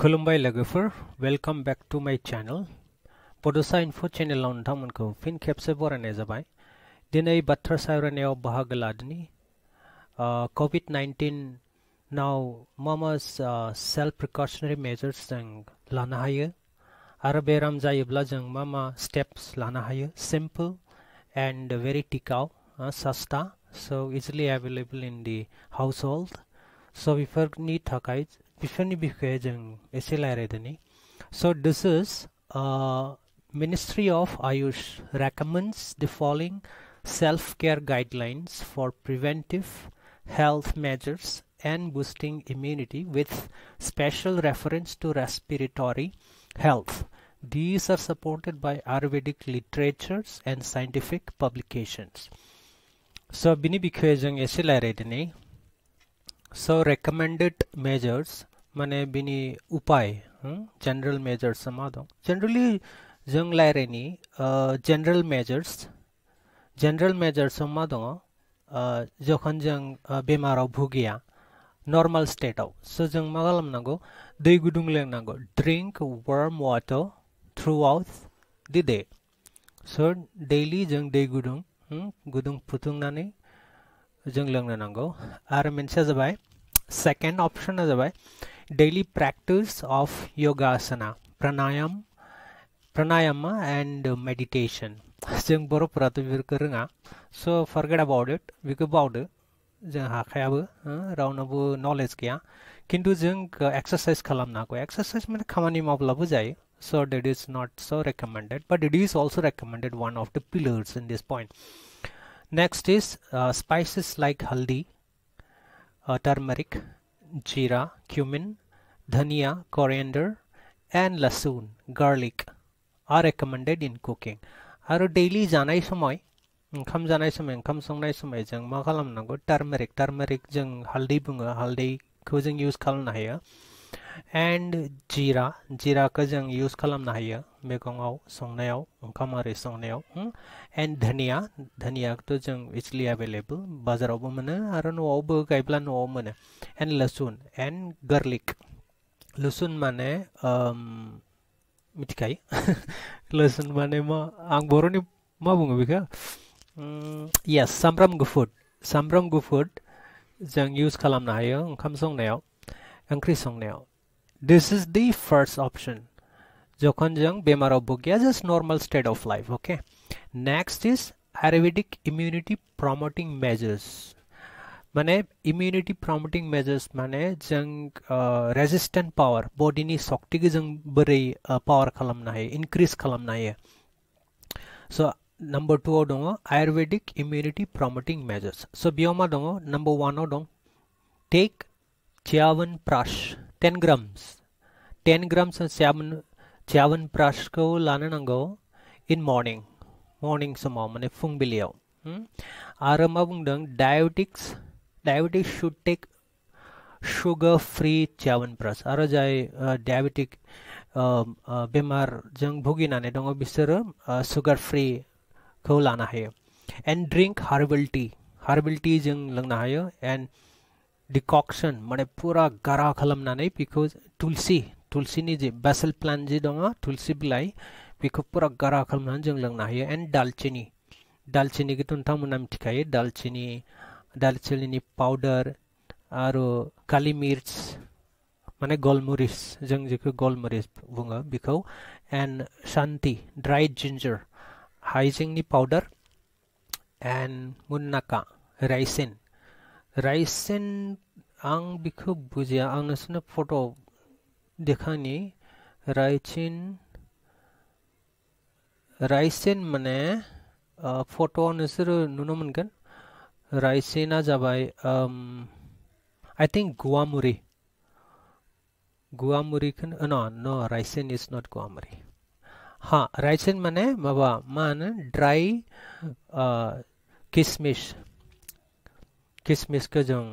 खुलुमबाय लोगोफोर welcome back to my channel बड'सा इनफो चेनेलाव को फिन खेबसे बरायनाय जाबाय दिनै बाथ्रा सावरायनायाव बाहागो लादिनि कभिड नाइन्टिनाव मा मा सेल्फ प्रिकॉशनरी मेजर्स जों लानो हायो आरो बेराम जायोब्ला जों मा मा स्टेप्स लानो हायो सिंपल एंड वेरी टिकाव सस्ता so easily available in the household स' बेफोरनि थाखाय Tiffany Bhikajang SLRADani. So this is uh, Ministry of Ayush recommends the following self-care guidelines for preventive health measures and boosting immunity with special reference to respiratory health. These are supported by Ayurvedic literatures and scientific publications. So, Bini Bikhyojang Esilaredine so recommended measures माने बिनि उपाय general measures मा दं generally जों रायज्लायनि general measures general measures मा दं जखन जों बेमाराव भुगिया नर्माल स्टेटआव सो जों मा खालामनांगौ दै गुदुं लोंनांगौ drink warm water throughout the day so daily जों दै गुदुं हम्म, गुदुं फुथुंनानै जों लोंनो नांगौ आरो मोनसेया जाबाय second option is why daily practice of yogasana pranayam pranayama and meditation so forget about it we forget about round of knowledge जों हाखायाबो रावनावबो नलेज गैया खिन्थु जों एक्सारसाइज खालामनो हागौ so that is not so recommended but it is also recommended one of the pillars in this point next is uh, spices like haldi turmeric, jeera, cumin, dhania, coriander, and lassoon, garlic are recommended in cooking. आरो daily जानाय समय ओंखाम जानाय समय ओंखाम संनाय समय जों मा खालामनांगौ टार्मेरिक टार्मेरिक जों हालदै बुङो हालदैखौ जों इउज खालामनो हायो एन्ड जिरा जिराखौ जों इउज खालामनो हायो मैगङाव संनायाव ओंखाम आरि संनायाव एन्ड धनिया धनियाखौथ' जों इजिलि एभेलेबल बाजारावबो मोनो आरो न'आवबो गायब्ला न'आव मोनो एंड लसुन एंड गार्लिक लसुन माने मिथिखायो लसुन माने मा आं बर'नि मा बुङो बेखौ यस सामब्राम गुफुर सामब्राम गुफुर जों इउज खालामनो हायो ओंखाम संनायाव ओंख्रि संनायाव this is the first option जखन जो बेमार अवज्ञा just normal state of life okay next is ayurvedic immunity promoting measures माने इम्यूनिटी प्रमोटिंग मेजर्स माने जो रेजिस्टेंट पावर बॉडी शक्ति जो बर पावर खालामना इनक्रीज खालामना सो नम्बर टू दंग ayurvedic immunity promoting measures so बमा दंग नम्बर वनो दं take Chyawanprash ten grams ten grams चियावन चावन प्राश को लाने नंगो इन मॉर्निंग मर्निं मर्निं समाव माने फुंबिलियाव आरो मा बुंदों diabetics diabetics should take sugar free Chyawanprash आरो जाए डायबिटिक बीमार जंग भोगी ना ने भुगिनानै बिसर शुगर फ्री को लाना है and drink herbal tea herbal tea जंग लगना है एंड डिकॉक्शन मने पूरा गरा खलम ना नहीं बेखौ तुलसी तुलसी तुलसीनि जे बेसल प्लान जे दङ तुलसी बिलाइ बेखौ पुरा गारा खालामनानै जों लोंनो हायो एन्ड दालचिनि दालचिनिखौथ' नोंथांमोना मिथिखायो दालचिनी दालचिनिनि पाउडार आरो काली मिर्च माने गलमरिस जों जेखौ गलमरिस बुङो बेखौ एन्ड शान्ति ड्राइ जिन्जार हाइजेंनि पाउडार एन्ड मुन्नाका राइसेन राइसेन आं बेखौ बुजिया आं नोंसोरनो फट' দেখানি রাইচিন राइसेन माने फट' नोंसोरो नुनो मोनगोन राइसेना जाबाय आइ थिंक गुवामुरि गुवामुरिखौ न न राइसेन इज नट गुवामुरि हाँ राइसेन माने माबा मा होनो ड्राइ किसमिस किसमिसखौ जों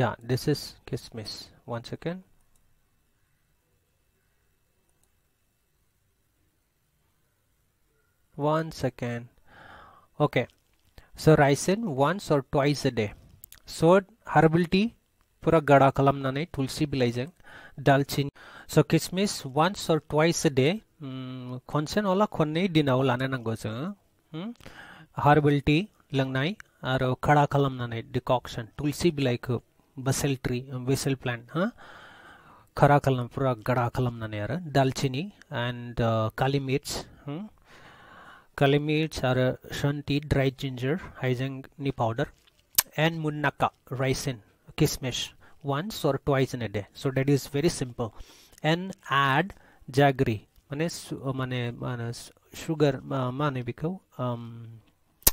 या दिस इज किसमिस one second one second okay so ricin once or twice a day so herbal tea पूरा गड़ा कलम नाने तुलसी बिलाइजों दालचीनी सो किसमिस वन्स और ट्वाइस डे खनसे नला खननै दिनाव लानो नांगौ जोङो हर्बल टि लोंनाय आरो खाड़ा खालामनानै डिकक्शन तुलसी बिलाइखौ बेसेल ट्रि बेसेल प्लान्ट हो खारा खालाम पुरा गाढ़ा खालामनानै आरो दालचिनी एन्ड काली मिर्च Calamiates are a shunti, dried ginger, hyzangni powder, and munnaka, ricin, kismish, once or twice in a day. So that is very simple. And add jaggery, माने माने माने sugar माने भी कहूँ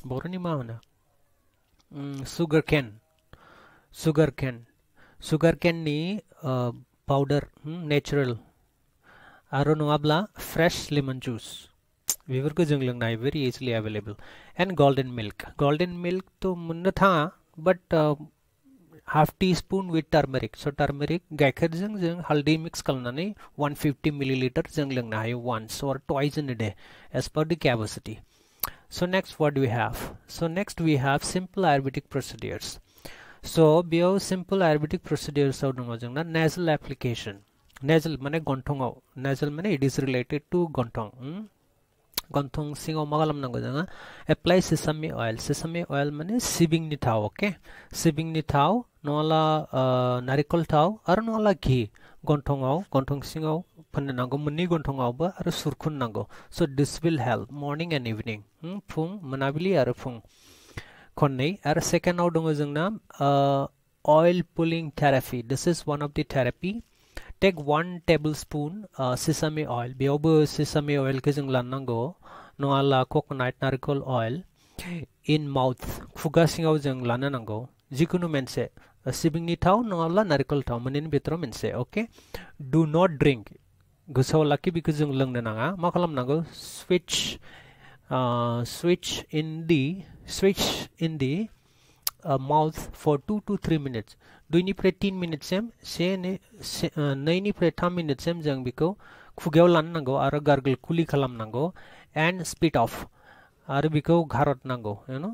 बोरनी माना sugar cane, sugar cane, sugar cane नी powder natural. आरो नङाब्ला fresh lemon juice Vivarkujungling Nai very easily available. And golden milk. Golden milk to munatha but uh, half teaspoon with turmeric. So turmeric gaker jung jung haldi mix kalnani 150 milliliter jungling nai once or twice in a day as per the capacity. So next what do we have? So next we have simple ayurvedic procedures. So bio simple ayurvedic procedures So of Namajangna nasal application. Nasal mane gontong nasal mane it is related to gontong. Hmm? गन्थोंग सिङाव मा खालामनांगौ जोङो apply सेसामि अइल सेसामि अइल माने सिबिंनि थाव अके सिबिंनि थाव नङाला नारिखल थाव आरो नङाला घि गन्थंआव गन्थं सिङाव फोननो गंथोंग मोननै गन्थंआवबो अर सुरखुन नांगौ so this will help morning morning and evening फुं मोनाबिलि आरो फुं अर आरो सेकेन्डआव दङ जोंना oil pulling therapy this is one of the therapy take one tablespoon uh, sesame oil बेयावबो sesame oilखौ जों लानांगौ नङाला coconut नारिखल oil in mouth खुगा सिङाव जो लानो नांगौ जिखुनु मोनसे सिबिंनि थाव नङाब्ला नारिखल थाव मोननैनि भितराव डु नट ड्रिंक गोसोआव लाखि बेखौ जों लोंनो नाङा मा खालामनांगौ swish in the swish in the mouth mouth for 2 to 3 minutes तीन 3 मिनिटसिम से से नैनिफ्राय 3 मिनिटसिम जों बेखौ खुगायाव लानो नांगौ आरो गार्गल कुलि खालामनांगौ एन्ड स्पिट अफ आरो बेखौ गारहरनांगौ you know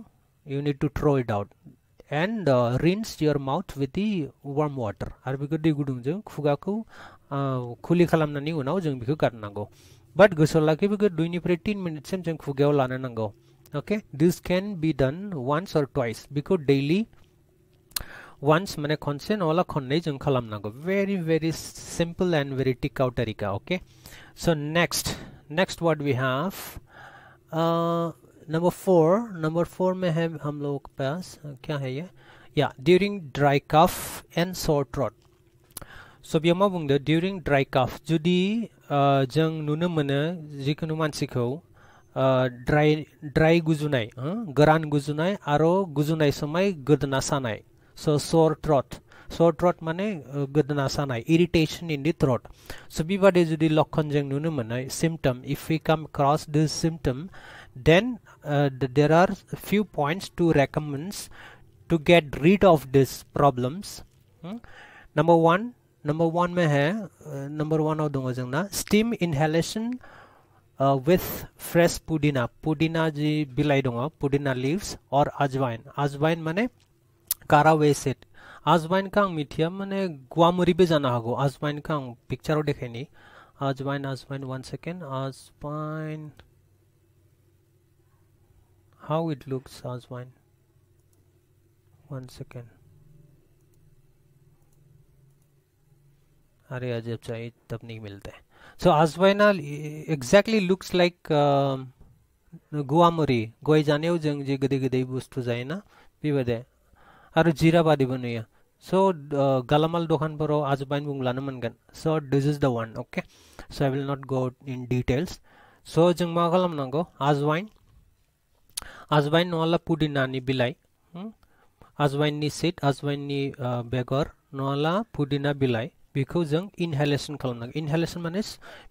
you need to throw it out and rinse your mouth with the warm water आरो बेखौ दै गुदुंजों खुगाखौ खुलि खालामनायनि उनाव जों बेखौ गारनांगौ बाट गोसोआव लाखि बेखौ दुइनिफ्राय 3 मिनिटसिम जों खुगायाव लानो okay this can be done once or twice because daily once माने खनसे नला खननै जों खालामनांगौ very very simple and very टिकाउ तरीका okay so next next what we have uh, number four number four में है हम लोगों के पास क्या है ये या during dry cough and sore throat so बेयाव मा बुंदो during dry cough जुदि uh, जों नुनो मोनो जिखुनु मानसिखौ ड्राइ ड्राइ गुजुनाय गोरान गुजुनाय आरो गुजुनाय समय गोदोना सानाय सो सोर थ्रट सोर थ्रट माने गोदोना सानाय इरिटेशन इन दि थ्रट सो बेबादि जुदि लक्षण जों नुनो मोननाय symptom if we come cross this symptom then there are few points to recommends to get rid of this problems number 1 number 1 में है नंबर 1 वनाव दङ जोंना steam inhalation Uh, with fresh pudina pudina ji bilai donga pudina leaves or ajwain ajwain mane कारावे सेट आजवाइन का आं मिथिया माने गुवामुरिबो जानो हागौ आजवाइनखौ आं पिक्चाराव देखायनि ajwain ajwain one second ajwain how it looks ajwain one second अरे अजब चाहिए तब नहीं मिलते So Asvaina e, exactly looks like um, गुवामुरि गय जानायाव जों जे गोदै गोदै बुस्थु जायोना बेबायदि आरो जिरा बादिबो नुयो स' गालामाल दखानफोराव आजबाइन बुंब्लानो मोनगोन स' दिस इज द वान अके स' I will not go in details स' जों मा खालामनांगौ आजवाइन आजवाइन नङाब्ला पुदिनानि बिलाइ आजवाइननि सिड आजवाइननि बेगर नङाब्ला पुदिना बिलाइ बेखौ जों इनहेलेसन खालामनांगौ इनहेलेसन माने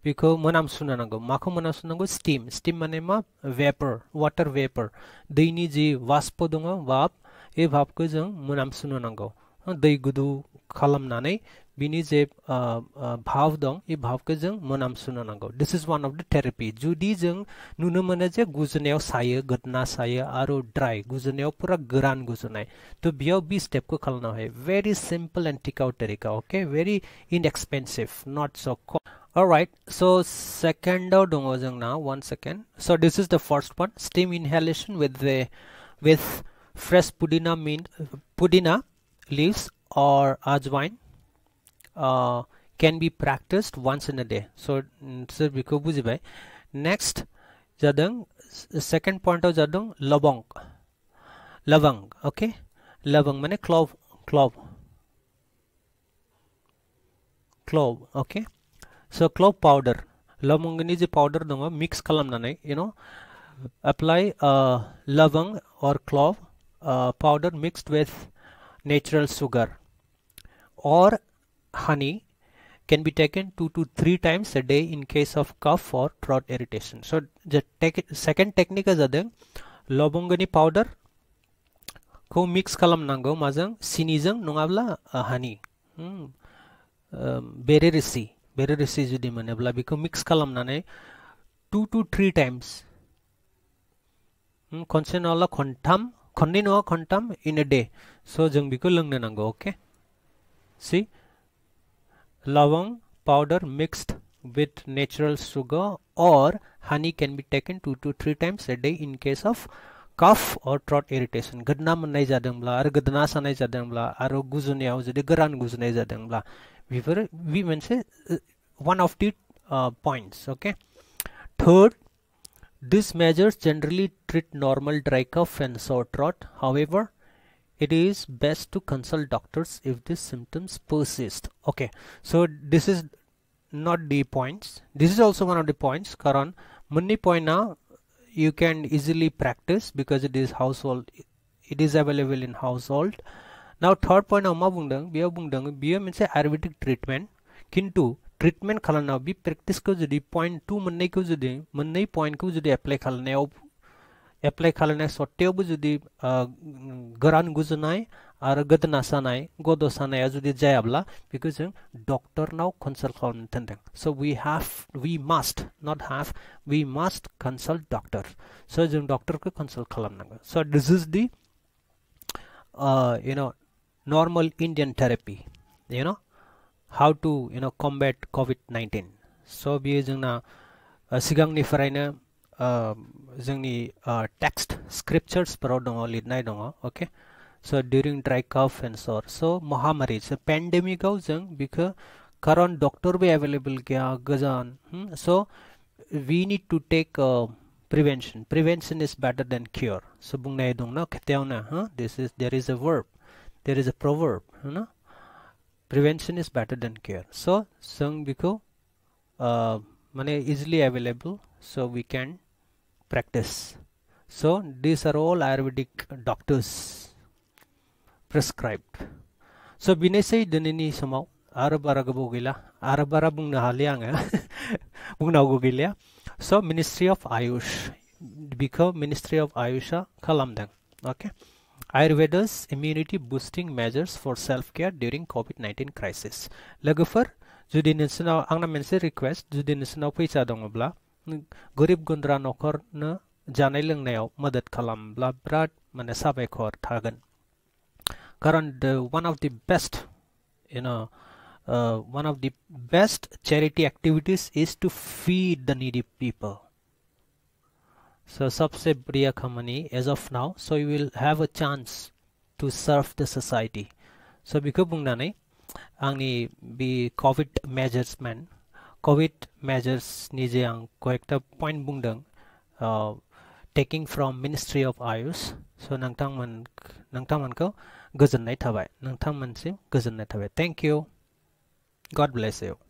बेखौ मोनामसुनो नांगौ माखौ मोनामसुनांगौ स्टिम स्टिम माने मा वेपर वाटार वेपर दैनि जि वास्प दङ भाब बे भाबखौ जों मोनामसुनो दै गुदु खालामनानै बिनि जे भाव दं बे भावखौ जों मोनामसुनो नांगौ this is one of the therapy जुदि जों नुनो मोनो जे गुजुनायाव सायो गोदना सायो आरो ड्राइ गुजुनायाव पुरा गोरान गुजुनाय त' तो बेयाव बि स्टेपखौ खालामनो हायो भेरि सिम्पल एन्ड टिकाउ तरिका अके भेरि इनएक्सपेन्सिभ नट स' right, so second out now one second. So this is the first one, steam inhalation with the with fresh pudina mint pudina leaves or ajwain Uh, can be practiced once in a day so sir bikho bujibai next jadang second point of jadang labang labang okay labang mane clove clove clove okay so clove powder labang ni je powder dong mix kalam nanai you know apply uh, labang or clove uh, powder mixed with natural sugar or honey can be taken two to three times a day in case of cough or throat irritation. So the second technique is that लबंगनि powder खौ mix खालामनांगौ माजों सिनिजों नङाब्ला हानि बेरे रोसि बेरे रोसि जुदि मोनोब्ला बेखौ मिक्स खालामनानै टु टु थ्रि टाइम्स खनसे नङाब्ला खनथाम खननै नङा खनथाम इन अ डे स' जों बेखौ लोंनो नांगौ अके सि Lavang powder mixed with natural sugar or honey can be taken 2 to 3 times a day in case of cough or throat irritation. Gadna monnai jadangla, ar gadna sanai jadangla, ar guzunay aujade garan guzunay jadangla. We were we mentioned uh, one of the uh, points. Okay. Third, these measures generally treat normal dry cough and sore throat. However, it is best to consult doctors if these symptoms persist okay so this is not the points this is also one of the points karan munni point now you can easily practice because it is household it is available in household now third point amma bungdang biya bungdang bia means ayurvedic treatment kintu treatment खालामनायाव बे प्रेक्टिसखौ जुदि point to मोननैखौ जुदि point पइन्टखौ जुदि apply खालामनायाव apply खालायनाय सत्तेवबो जुदि गोरान गुजुनाय आरो गोदोना सानाय गद' सानाया जुदि जायाब्ला बेखौ जों डक्टरनाव कनसाल्ट खालामनो थिनदों so' we have we must not have we must consult doctor so' जों डक्टरखौ कनसाल्ट खालामनांगौ so' this is the you know normal Indian therapy you know how to you know combat COVID-19 so बियो जोंना सिगांनिफ्रायनो Um, जोंनि text uh, स्क्रिपचार्सफोराव दङ लिरनाय दङ so during dry cough cough and so so' महामारि स' पेन्डेमिकआव जों बेखौ खारन डक्टरबो एभेलेबल गैया गोजान so' we need to take prevention prevention is better than cure so bungnay dungna ketyauna huh this is there is a verb there is a proverb you know prevention is better than cure so sung biko uh easily available so we can practice. So these are all Ayurvedic doctors prescribed. So binasay din ni samaw. Arabarago gila. Arabara bung nahali ang bung nago gila. So Ministry of Ayush. Become Ministry of Ayusha kalamdang. Okay. Ayurveda's immunity boosting measures for self-care during COVID-19 crisis. Logofor, जुदी नोना आंना मोनसे request जुदि नोंसोरनाव फैसा दङब्ला गरीब गुन्द्रा नखर जानाय लोंनायाव मदद खालामब्ला बिराद माने साबायखर थागोन कारण one of the best you know one of the best charity activities is to feed the needy people so सबसे बढिया खामानि as of now so you will have a chance to serve the society so भी बुंनानै आंनि बि COVID measurement COVID measures nije ang koekta point bungdang uh, taking from Ministry of AYUS. so nangtangman nangtangmanko गोजोननाय थाबाय नोंथांमोनसिम गोजोननाय थाबाय Thank you. God bless you.